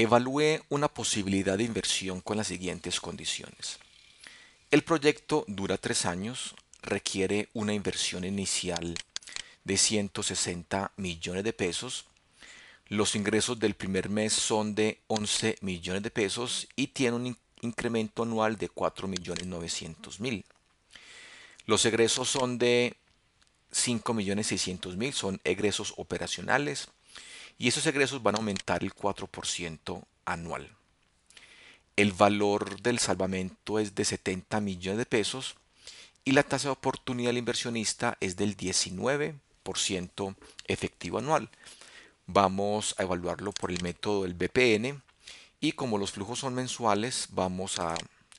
Evalúe una posibilidad de inversión con las siguientes condiciones. El proyecto dura tres años, requiere una inversión inicial de 160 millones de pesos. Los ingresos del primer mes son de 11 millones de pesos y tiene un incremento anual de 4 millones 900 mil. Los egresos son de 5 millones 600 mil, son egresos operacionales y esos egresos van a aumentar el 4% anual. El valor del salvamento es de 70 millones de pesos y la tasa de oportunidad del inversionista es del 19% efectivo anual. Vamos a evaluarlo por el método del BPN y como los flujos son mensuales vamos a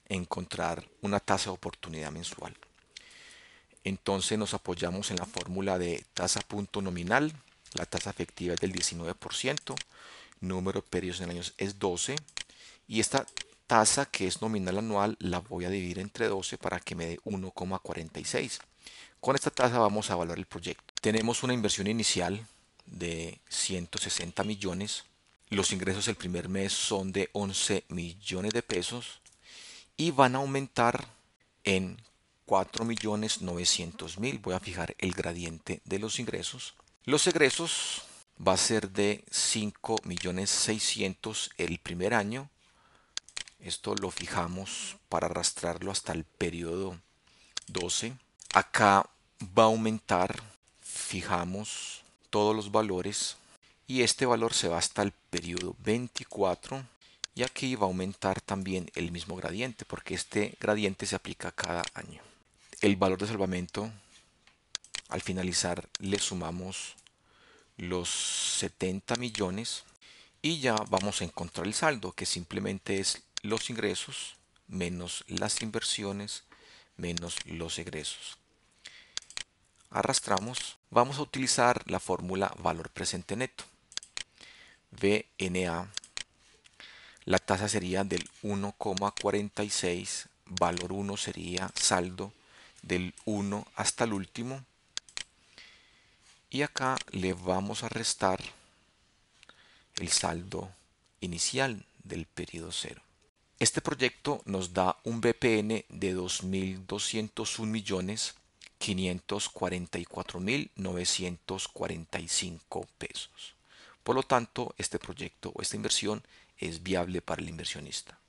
encontrar una tasa de oportunidad mensual. Entonces nos apoyamos en la fórmula de tasa punto nominal la tasa efectiva es del 19%, número de periodos en el año es 12 y esta tasa que es nominal anual la voy a dividir entre 12 para que me dé 1,46. Con esta tasa vamos a evaluar el proyecto. Tenemos una inversión inicial de 160 millones. Los ingresos el primer mes son de 11 millones de pesos y van a aumentar en 4 millones 900 mil. Voy a fijar el gradiente de los ingresos los egresos va a ser de 5.600.000 el primer año. Esto lo fijamos para arrastrarlo hasta el periodo 12. Acá va a aumentar, fijamos todos los valores y este valor se va hasta el periodo 24 y aquí va a aumentar también el mismo gradiente porque este gradiente se aplica cada año. El valor de salvamento al finalizar le sumamos los 70 millones y ya vamos a encontrar el saldo que simplemente es los ingresos menos las inversiones menos los egresos. Arrastramos. Vamos a utilizar la fórmula valor presente neto. VNA. La tasa sería del 1,46. Valor 1 sería saldo del 1 hasta el último y acá le vamos a restar el saldo inicial del periodo cero. Este proyecto nos da un BPN de 2.201.544.945 pesos. Por lo tanto, este proyecto o esta inversión es viable para el inversionista.